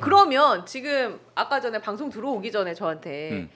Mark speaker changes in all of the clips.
Speaker 1: 그러면 지금 아까 전에 방송 들어오기 전에 저한테 음.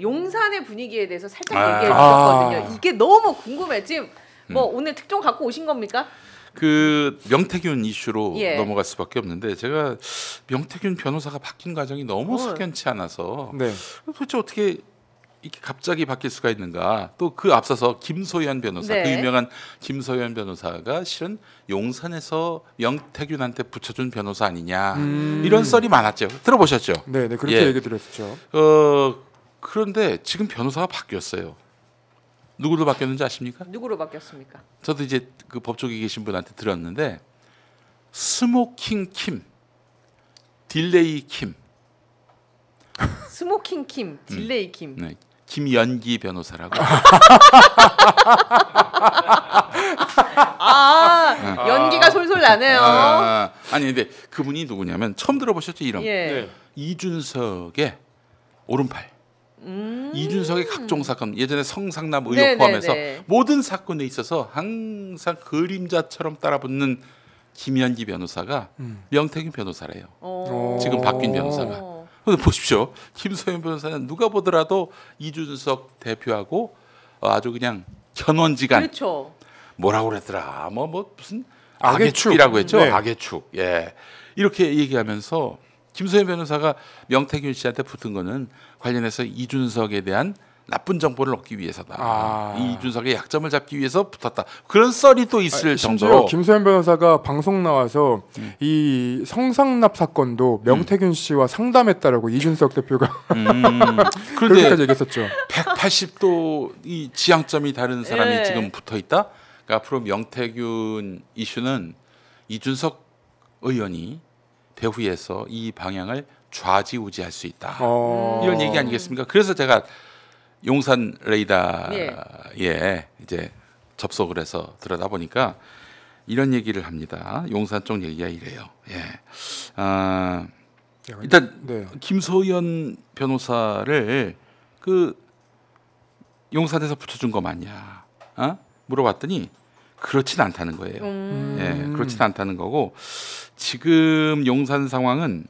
Speaker 1: 용산의 분위기에 대해서 살짝 아. 얘기해 주셨거든요. 아. 이게 너무 궁금해. 지금 뭐 음. 오늘 특종 갖고 오신 겁니까?
Speaker 2: 그 명태균 이슈로 예. 넘어갈 수밖에 없는데 제가 명태균 변호사가 바뀐 과정이 너무 석연치 어. 않아서 네. 도대체 어떻게 이렇게 갑자기 바뀔 수가 있는가? 또 그 앞서서 김소연 변호사, 그 네. 그 유명한 김소연 변호사가 실은 용산에서 명태균한테 붙여준 변호사 아니냐 음. 이런 썰이 많았죠. 들어보셨죠? 네, 네 그렇게 예. 얘기 드렸죠. 어 그런데 지금 변호사가 바뀌었어요. 누구로 바뀌었는지 아십니까?
Speaker 1: 누구로 바뀌었습니까?
Speaker 2: 저도 이제 그 법조계 계신 분한테 들었는데 스모킹 킴, 딜레이 킴.
Speaker 1: 스모킹 킴, 딜레이 킴. 음. 네,
Speaker 2: 김연기 변호사라고.
Speaker 1: 아, 아 연기가 솔솔 나네요. 아,
Speaker 2: 니 근데 그분이 누구냐면 처음 들어보셨죠 이름? 예. 네. 이준석의 오른팔.
Speaker 1: 음 이준석의 각종
Speaker 2: 사건 예전에 성상남 의혹 네네네. 네, 포함해서 네. 모든 사건에 있어서 항상 그림자처럼 따라붙는 김연기 변호사가 음. 명태균 변호사래요. 어. 지금 바뀐 변호사가. 어. 근데 보십시오. 김소연 변호사는 누가 보더라도 이준석 대표하고 어, 아주 그냥 견원지간. 그렇죠. 뭐라고 그랬더라. 뭐뭐 무슨 악의 축이라고 했죠. 네. 악의 축. 예. 이렇게 얘기하면서 김소연 변호사가 명태균 씨한테 붙은 거는 관련해서 이준석에 대한 나쁜 정보를 얻기 위해서다. 아. 이준석의 약점을 잡기 위해서 붙었다. 그런 썰이 또 있을 아, 정도로
Speaker 3: 김소연 변호사가 방송 나와서 음. 이 성상납 사건도 음. 명태균 씨와 상담했다라고 이준석 대표가 음. 그렇게 얘기했었죠.
Speaker 2: 180도 이 지향점이 다른 사람이 예. 지금 붙어 있다. 그러니까 앞으로 명태균 이슈는 이준석 의원이 배후에서 이 방향을 좌지우지할 수 있다. 어... 이런 얘기 아니겠습니까? 그래서 제가 용산 레이더에 예. 예. 이제 접속을 해서 들여다 보니까 이런 얘기를 합니다. 용산 쪽 얘기가 이래요. 예. 아, 일단 네. 김소연 변호사를 그 용산에서 붙여준 거 맞냐? 어? 물어봤더니 그렇진 않다는 거예요. 음. 예, 그렇진 않다는 거고 지금 용산 상황은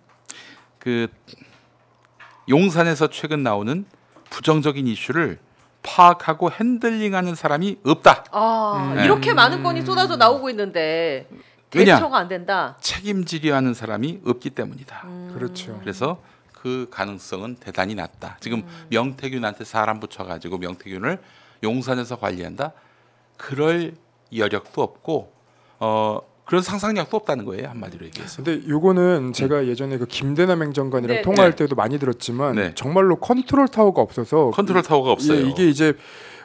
Speaker 2: 그 용산에서 최근 나오는 부정적인 이슈를 파악하고 핸들링하는 사람이 없다.
Speaker 1: 아, 네. 이렇게 많은 건이 음. 쏟아져 나오고 있는데 대처가 안 된다.
Speaker 2: 책임지려 하는 사람이 없기 때문이다. 음. 그렇죠. 그래서 그 가능성은 대단히 낮다. 지금 음. 명태균한테 사람 붙여가지고 명태균을 용산에서 관리한다. 그럴 여력도 없고 어 그런 상상력도 없다는 거예요 한마디로 얘기해서.
Speaker 3: 근데 요거는 제가 음. 예전에 그 김대남 행정관이랑 네, 네 통화할 때도 많이 들었지만 네. 정말로 컨트롤 타워가 없어서 컨트롤 타워가 없어요. 예, 이게 이제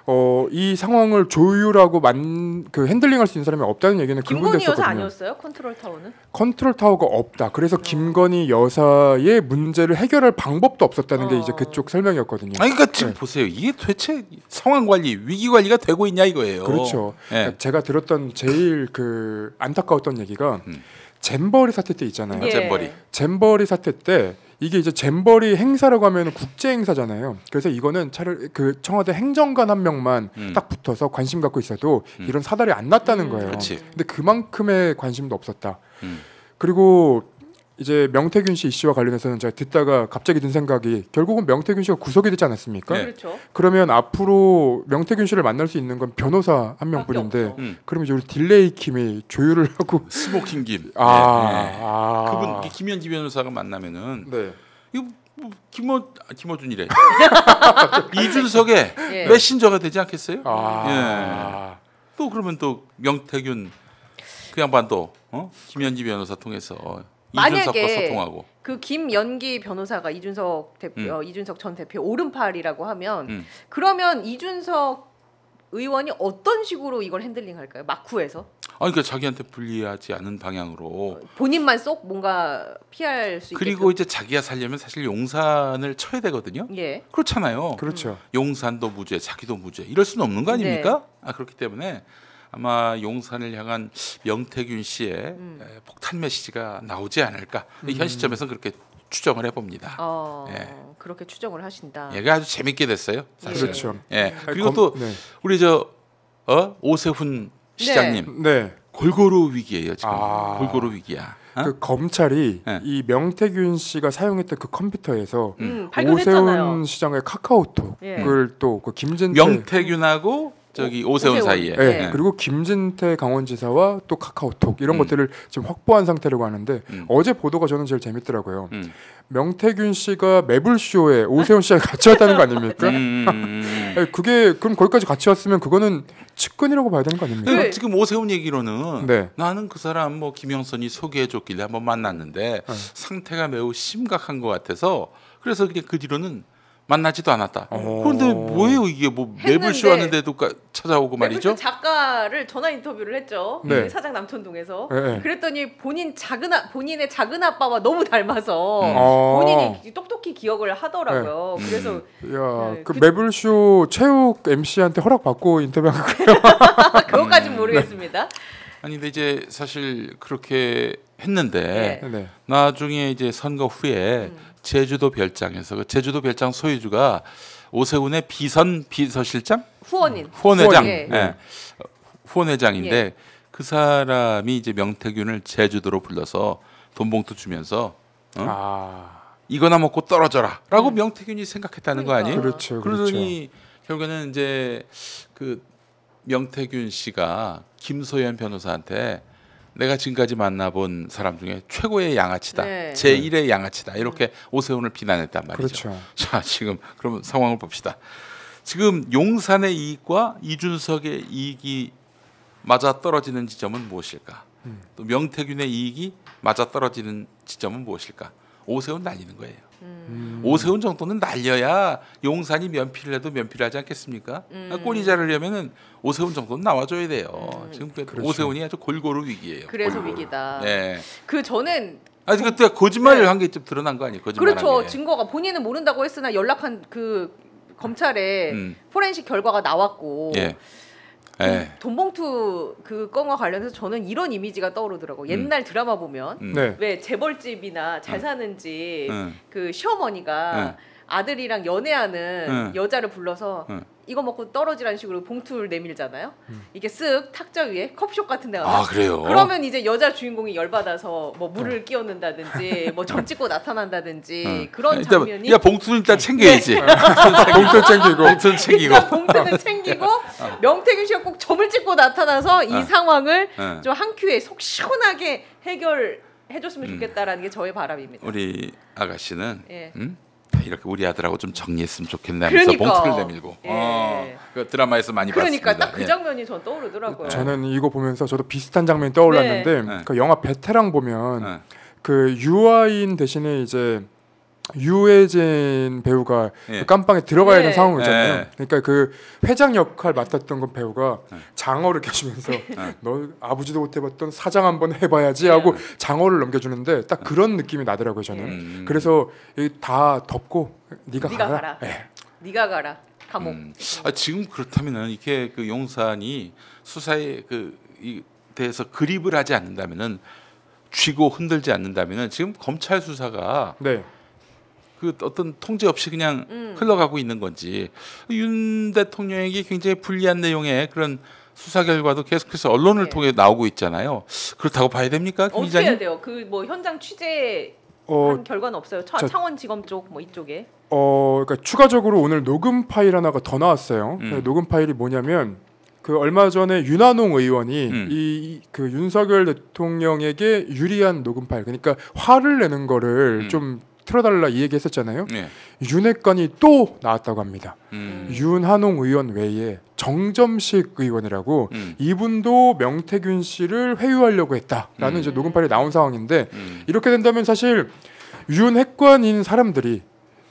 Speaker 3: 어, 이 상황을 조율하고 만, 그 핸들링할 수 있는 사람이 없다는 얘기는 그 김건희 여사 아니었어요? 컨트롤 타워는? 컨트롤 타워가 없다. 그래서 어. 김건희 여사의 문제를 해결할 방법도 없었다는 어. 게 아. 이제 그쪽 설명이었거든요. 아니 그러니까 지금 네. 보세요.
Speaker 2: 이게 대체 상황 관리, 위기 관리가 되고 있냐 이거예요. 그렇죠.
Speaker 3: 네. 제가 들었던 제일 그 안타까웠던 얘기가 음. 잼버리 사태 때 있잖아요. 아, 예. 잼버리. 잼버리 사태 때 이게 이제 잼버리 행사라고 하면 국제 행사잖아요. 그래서 이거는 차를 그 청와대 행정관 한 명만 음. 딱 붙어서 관심 갖고 있어도 음. 이런 사달이 안 났다는 음. 거예요. 그치. 근데 그만큼의 관심도 없었다. 음. 그리고 이제 명태균 씨 이슈와 관련해서는 제가 듣다가 갑자기 든 생각이 결국은 명태균 씨가 구속이 되지 않았습니까? 네. 그렇죠. 그러면 앞으로 명태균 씨를 만날 수 있는 건 변호사 한 명뿐인데 음. 그럼 이제 우리 딜레이 김이 조율을 하고 스모킹 김. 아, 네. 아. 그분
Speaker 2: 그 김현지 변호사가 만나면은 네. 이거 뭐 김어 아, 김어준이래 이준석의 예. 메신저가 되지 않겠어요? 아. 예. 또 그러면 또 명태균 그 양반도 어? 김현지 변호사 통해서 만약에 소통하고.
Speaker 1: 그 김연기 변호사가 이준석 대표, 음. 어, 이준석 전 대표 오른팔이라고 하면 음. 그러면 이준석 의원이 어떤 식으로 이걸 핸들링할까요? 막후에서
Speaker 2: 아, 그러니까 자기한테 불리하지 않은 방향으로 어,
Speaker 1: 본인만 쏙 뭔가 피할 수 그리고
Speaker 2: 이제 자기가 살려면 사실 용산을 쳐야 되거든요. 예. 그렇잖아요. 그렇죠. 용산도 무죄, 자기도 무죄. 이럴 수는 없는 거 아닙니까? 네. 아, 그렇기 때문에 아마 용산을 향한 명태균 씨의 음. 폭탄 메시지가 나오지 않을까 음. 현시점에서 그렇게 추정을 해봅니다. 어, 예.
Speaker 1: 그렇게 추정을 하신다. 얘가 예, 아주 재밌게
Speaker 2: 됐어요. 사실. 그렇죠. 예. 음. 그리고 또 네. 우리 저 어? 오세훈 네. 시장님. 네. 골고루 위기예요 지금. 아. 골고루 위기야. 어? 그 검찰이 네. 이 명태균
Speaker 3: 씨가 사용했던 그 컴퓨터에서 음. 오세훈 시장의 카카오톡을 예. 또그
Speaker 2: 김진태 명태균하고 저기 오세훈, 오세훈. 사이에. 네. 네.
Speaker 3: 그리고 김진태 강원지사와 또 카카오톡 이런 음. 것들을 지금 확보한 상태라고 하는데 음. 어제 보도가 저는 제일 재밌더라고요. 음. 명태균 씨가 매블쇼에 오세훈 씨가 같이 왔다는 거 아닙니까? 음, 음, 음, 예, 그게 그럼 거기까지 같이 왔으면 그거는 측근이라고 봐야 되는 거 아닙니까? 네.
Speaker 2: 지금 오세훈 얘기로는 네. 나는 그 사람 뭐 김영선이 소개해줬길래 한번 만났는데 네. 상태가 매우 심각한 것 같아서 그래서 그냥 그 뒤로는 만나지도 않았다. 어. 그런데 뭐예요 이게 뭐 매블 쇼 하는데도 찾아오고 말이죠. 그
Speaker 1: 작가를 전화 인터뷰를 했죠. 네. 그 사장 남천동에서. 네, 네. 그랬더니 본인 작은 아, 본인의 작은 아빠와 너무 닮아서 음. 아. 본인이 똑똑히 기억을 하더라고요. 네. 그래서
Speaker 3: 음. 야그 네, 그, 매블 그 쇼 체육 MC한테 허락 받고 인터뷰한 거예요.
Speaker 1: 그것까진 음. 모르겠습니다. 네. 아니
Speaker 2: 근데 이제 사실 그렇게 했는데 예. 나중에 이제 선거 후에 음. 제주도 별장에서 그 제주도 별장 소유주가 오세훈의 비선 비서실장
Speaker 1: 후원인 음, 후원회장 예. 예.
Speaker 2: 후원회장인데 예. 그 사람이 이제 명태균을 제주도로 불러서 돈봉투 주면서 어? 아. 이거나 먹고 떨어져라라고 음. 명태균이 생각했다는 그러니까. 거 아니에요? 그렇죠, 그렇죠. 그러니 결국에는 이제 그 명태균 씨가 김소연 변호사한테 내가 지금까지 만나본 사람 중에 최고의 양아치다. 네. 제1의 양아치다. 이렇게 음. 오세훈을 비난했단 말이죠. 그렇죠. 자, 지금 그럼 상황을 봅시다. 지금 용산의 이익과 이준석의 이익이 맞아 떨어지는 지점은 무엇일까? 음. 또 명태균의 이익이 맞아 떨어지는 지점은 무엇일까? 오세훈 날리는 거예요. 음. 오세훈 정도는 날려야 용산이 면피를 해도 면피를 하지 않겠습니까? 음. 꼴리자르려면은 오세훈 정도는 나와줘야 돼요. 음. 지금 그 그렇죠. 오세훈이 아주 골고루 위기예요. 그래서 골고루. 위기다. 네.
Speaker 1: 그 저는 아니 그때 거짓말을 네.
Speaker 2: 한게 좀 드러난 거 아니에요? 거짓말 그렇죠.
Speaker 1: 증거가 본인은 모른다고 했으나 연락한 그 검찰에 음. 포렌식 결과가 나왔고.
Speaker 2: 예. 네.
Speaker 1: 돈봉투 그 건과 관련해서 저는 이런 이미지가 떠오르더라고. 음. 옛날 음. 드라마 보면 음. 네. 왜 재벌집이나 잘 음. 사는 집그 시어머니가 네. 아들이랑 연애하는 네. 여자를 불러서 네. 이거 먹고 떨어지라는 식으로 봉투를 내밀잖아요. 음. 이게 쓱 탁자 위에 커피숍 같은 데가 아, 그래요? 그러면 이제 여자 주인공이 열받아서 뭐 물을 어. 끼얹는다든지 뭐점 찍고 나타난다든지 어. 그런 뭐 일단, 장면이 야
Speaker 2: 봉투는 일단 챙겨야지. 네. 봉투 챙기고 봉투 챙기고 그러니까 봉투는 어. 챙기고 어.
Speaker 1: 명태균 씨가 꼭 점을 찍고 나타나서 이 상황을 좀한 큐에 속 시원하게 해결 해줬으면 좋겠다라는 음. 게 저의 바람입니다.
Speaker 2: 우리 아가씨는 예. 음? 이렇게 우리 아들하고 좀 정리했으면 좋겠네 하면서 그러니까. 봉투를 내밀고. 예. 어, 그 드라마에서 많이 그러니까 봤습니다. 그러니까 딱그 예.
Speaker 1: 장면이 예. 전 떠오르더라고요. 저는
Speaker 3: 이거 보면서 저도 비슷한 장면이 떠올랐는데 네. 네. 그 영화 베테랑 보면 네. 그 유아인 대신에 이제 유해진 배우가 예. 그 깜빵에 들어가야 되는 예. 상황이잖아요. 예. 그러니까 그 회장 역할 맡았던 건 그 배우가 예. 장어를 켜시면서너 예. 아버지도 못 해봤던 사장 한번 해봐야지 하고 예. 장어를 넘겨주는데 딱 그런 느낌이 나더라고요 저는. 음. 그래서 다 덮고 네가, 네가 가라. 가라.
Speaker 1: 네가 가라. 감옥. 음.
Speaker 2: 아, 지금 그렇다면은 이렇게 그 용산이 수사에 그 이 대해서 그립을 하지 않는다면은 쥐고 흔들지 않는다면은 지금 검찰 수사가 네. 그 어떤 통제 없이 그냥 음. 흘러가고 있는 건지 윤 대통령에게 굉장히 불리한 내용의 그런 수사 결과도 계속해서 언론을 네. 통해 나오고 있잖아요. 그렇다고 봐야 됩니까? 어떻게 기자님? 해야
Speaker 1: 돼요? 그 뭐 현장 취재 어, 결과는 없어요. 차, 저, 창원지검 쪽뭐 이쪽에.
Speaker 3: 어, 그러니까 추가적으로 오늘 녹음 파일 하나가 더 나왔어요. 음. 네, 녹음 파일이 뭐냐면 그 얼마 전에 윤한홍 의원이 음. 이그 윤석열 대통령에게 유리한 녹음 파일, 그러니까 화를 내는 거를 음. 좀 틀어달라 이 얘기했었잖아요. 네. 예. 윤핵관이 또 나왔다고 합니다. 음. 윤한홍 의원 외에 정점식 의원이라고 음. 이분도 명태균 씨를 회유하려고 했다라는 음. 이제 녹음 파일이 나온 상황인데 음. 이렇게 된다면 사실 윤핵관인 사람들이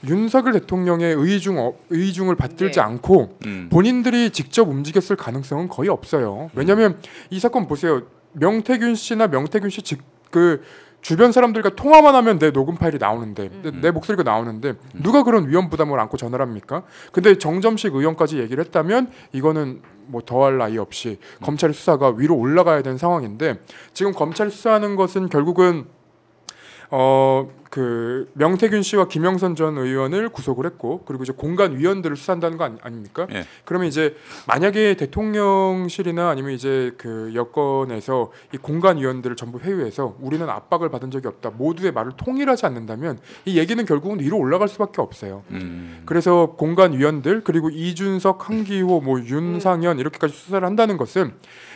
Speaker 3: 윤석열 대통령의 의중 의중을 받들지 네. 않고 음. 본인들이 직접 움직였을 가능성은 거의 없어요. 왜냐하면 음. 이 사건 보세요. 명태균 씨나 명태균 씨즉그 주변 사람들과 통화만 하면 내 녹음 파일이 나오는데 음. 내 음. 목소리가 나오는데 음. 누가 그런 위험 부담을 안고 전화를 합니까? 근데 정점식 의원까지 얘기를 했다면 이거는 뭐 더할 나위 없이 음. 검찰 수사가 위로 올라가야 되는 상황인데 지금 검찰 수사하는 것은 결국은 어그 명태균 씨와 김영선 전 의원을 구속을 했고 그리고 이제 공간 위원들을 수사한다는 거 아니, 닙니까 예. 그러면 이제 만약에 대통령실이나 아니면 이제 그 여권에서 이 공간 위원들을 전부 회유해서 우리는 압박을 받은 적이 없다. 모두의 말을 통일하지 않는다면 이 얘기는 결국은 위로 올라갈 수밖에 없어요. 음. 그래서 공간 위원들 그리고 이준석, 한기호, 뭐 윤상현 이렇게까지 수사를 한다는 것은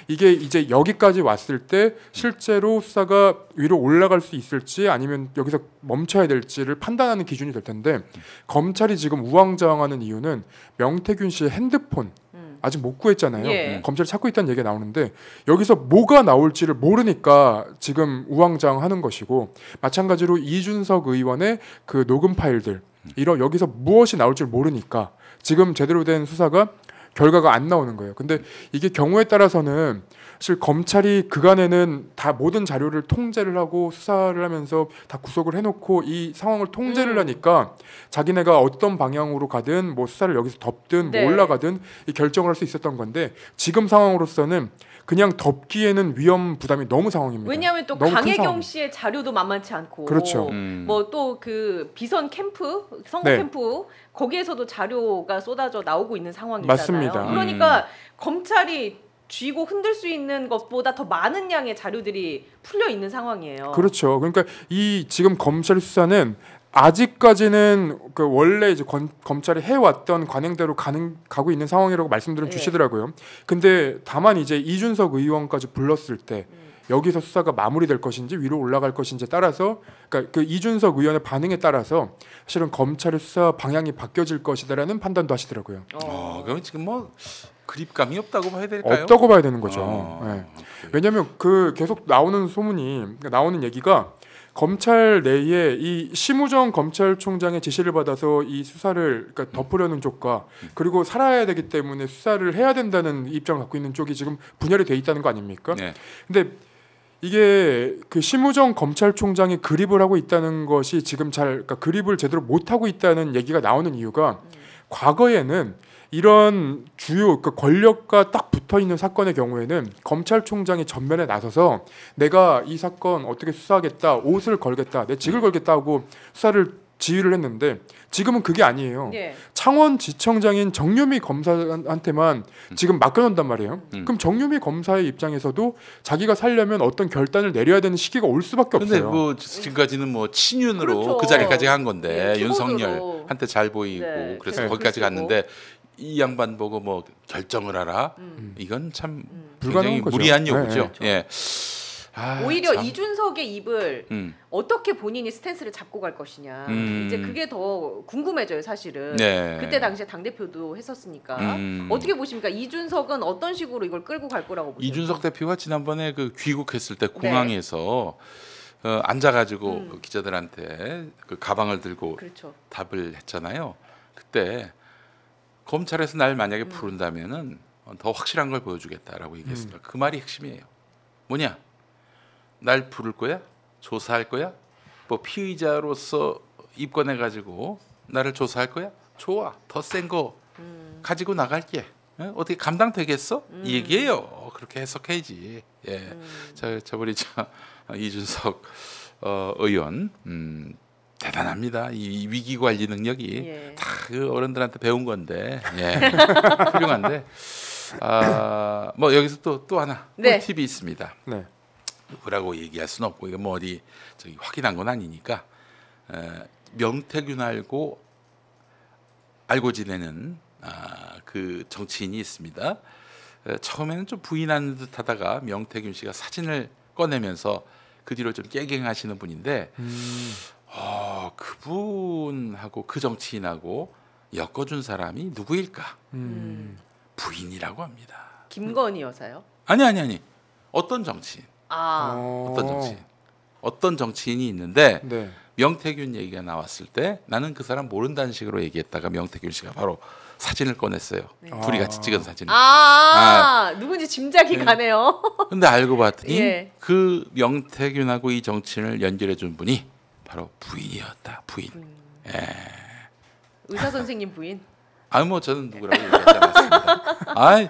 Speaker 3: 이게 이제 여기까지 왔을 때 실제로 수사가 위로 올라갈 수 있을지 아니면 여기서 멈춰야 될지를 판단하는 기준이 될 텐데 검찰이 지금 우왕좌왕하는 이유는 명태균 씨의 핸드폰 음. 아직 못 구했잖아요. 예. 음, 검찰이 찾고 있다는 얘기가 나오는데 여기서 뭐가 나올지를 모르니까 지금 우왕좌왕하는 것이고 마찬가지로 이준석 의원의 그 녹음 파일들 이런 여기서 무엇이 나올지를 모르니까 지금 제대로 된 수사가 결과가 안 나오는 거예요. 근데 이게 경우에 따라서는 사실 검찰이 그간에는 다 모든 자료를 통제를 하고 수사를 하면서 다 구속을 해놓고 이 상황을 통제를 음. 하니까 자기네가 어떤 방향으로 가든 뭐 수사를 여기서 덮든 뭐 네. 뭐 올라가든 이 결정을 할 수 있었던 건데 지금 상황으로서는 그냥 덮기에는 위험 부담이 너무 상황입니다. 왜냐하면 또 강혜경
Speaker 1: 씨의 자료도 만만치 않고 그렇죠. 음. 뭐또 그 비선 캠프 선거 네. 캠프 거기에서도 자료가 쏟아져 나오고 있는 상황이잖아요. 맞습니다. 그러니까 음. 검찰이 쥐고 흔들 수 있는 것보다 더 많은 양의 자료들이 풀려 있는 상황이에요. 그렇죠.
Speaker 3: 그러니까 이 지금 검찰 수사는 아직까지는 그 원래 이제 권, 검찰이 해왔던 관행대로 가는 가고 있는 상황이라고 말씀들은 네. 주시더라고요. 근데 다만 이제 이준석 의원까지 불렀을 때 음. 여기서 수사가 마무리될 것인지 위로 올라갈 것인지 따라서 그러니까 그 이준석 의원의 반응에 따라서 사실은 검찰의 수사 방향이 바뀌어질 것이다라는 판단도 하시더라고요.
Speaker 2: 어, 아, 그럼 지금 뭐 그립감이 없다고 봐야 될까요? 없다고 봐야
Speaker 3: 되는 거죠. 아, 네. 예. 아, 왜냐하면 그 계속 나오는 소문이 그러니까 나오는 얘기가 검찰 내에 이 심우정 검찰총장의 지시를 받아서 이 수사를 그러니까 덮으려는 쪽과 그리고 살아야 되기 때문에 수사를 해야 된다는 입장을 갖고 있는 쪽이 지금 분열이 돼 있다는 거 아닙니까? 네. 근데 이게 그 심우정 검찰총장이 그립을 하고 있다는 것이 지금 잘 그러니까 그립을 제대로 못 하고 있다는 얘기가 나오는 이유가 과거에는 이런 주요 그 권력과 딱 붙어 있는 사건의 경우에는 검찰총장이 전면에 나서서 내가 이 사건 어떻게 수사하겠다, 옷을 걸겠다, 내 직을 걸겠다 하고 수사를 지휘를 했는데 지금은 그게 아니에요. 예. 창원지청장인 정유미 검사한테만 음. 지금 맡겨놓단 말이에요. 음. 그럼 정유미 검사의 입장에서도 자기가 살려면 어떤 결단을 내려야 되는 시기가 올 수밖에 없어요. 뭐
Speaker 2: 지금까지는 뭐 친윤으로 그렇죠. 그 자리까지 간 건데 네, 윤석열한테 잘 보이고 네, 그래서 네, 거기까지 갔는데 이 양반 보고 뭐 결정을 하라 음. 이건 참 음. 굉장히 무리한 네, 요구죠. 네, 그렇죠. 예. 아, 오히려 참.
Speaker 1: 이준석의 입을 음. 어떻게 본인이 스탠스를 잡고 갈 것이냐 음. 이제 그게 더 궁금해져요 사실은 네. 그때 당시에 당 대표도 했었으니까
Speaker 2: 음. 어떻게
Speaker 1: 보십니까 이준석은 어떤 식으로 이걸 끌고 갈 거라고 보세요?
Speaker 2: 이준석 대표가 지난번에 그 귀국했을 때 네. 공항에서 네. 어, 앉아가지고 음. 그 기자들한테 그 가방을 들고 그렇죠. 답을 했잖아요 그때 검찰에서 날 만약에 음. 부른다면은 더 확실한 걸 보여주겠다라고 얘기했습니다. 음. 그 말이 핵심이에요. 뭐냐? 날 부를 거야? 조사할 거야? 뭐 피의자로서 입건해 가지고 나를 조사할 거야? 좋아. 더 센거 음. 가지고 나갈게. 어? 떻게 감당되겠어? 음. 이 얘기예요. 그렇게 해석해야지. 예. 음. 자, 저번에 이준석 어, 의원 음, 대단합니다. 이 위기 관리 능력이 예. 다그 어른들한테 배운 건데 예. 훌륭한데 아, 뭐 여기서 또 또 하나 네. 팁이 있습니다. 네. 누구라고 얘기할 수는 없고 이거 뭐 어디 저기 확인한 건 아니니까 에, 명태균 알고 알고 지내는 아, 그 정치인이 있습니다. 에, 처음에는 좀 부인하는 듯하다가 명태균 씨가 사진을 꺼내면서 그 뒤로 좀 깨갱하시는 분인데 음. 어, 그분하고 그 정치인하고 엮어준 사람이 누구일까? 음. 부인이라고
Speaker 1: 합니다. 김건희 여사요?
Speaker 2: 아니 아니 아니. 어떤 정치인?
Speaker 1: 아. 어떤 정치인?
Speaker 2: 어떤 정치인이 있는데 네. 명태균 얘기가 나왔을 때 나는 그 사람 모른다는 식으로 얘기했다가 명태균 씨가 바로 사진을 꺼냈어요. 네. 둘이 같이 아. 찍은 사진. 아, 아,
Speaker 1: 누군지 짐작이 네. 가네요.
Speaker 2: 근데 알고 봤더니 예. 그 명태균하고 이 정치인을 연결해 준 분이 바로 부인이었다. 부인. 부인. 예.
Speaker 1: 의사 선생님 부인.
Speaker 2: 아뭐 저는 누구라고 얘기하지 않습니다 아,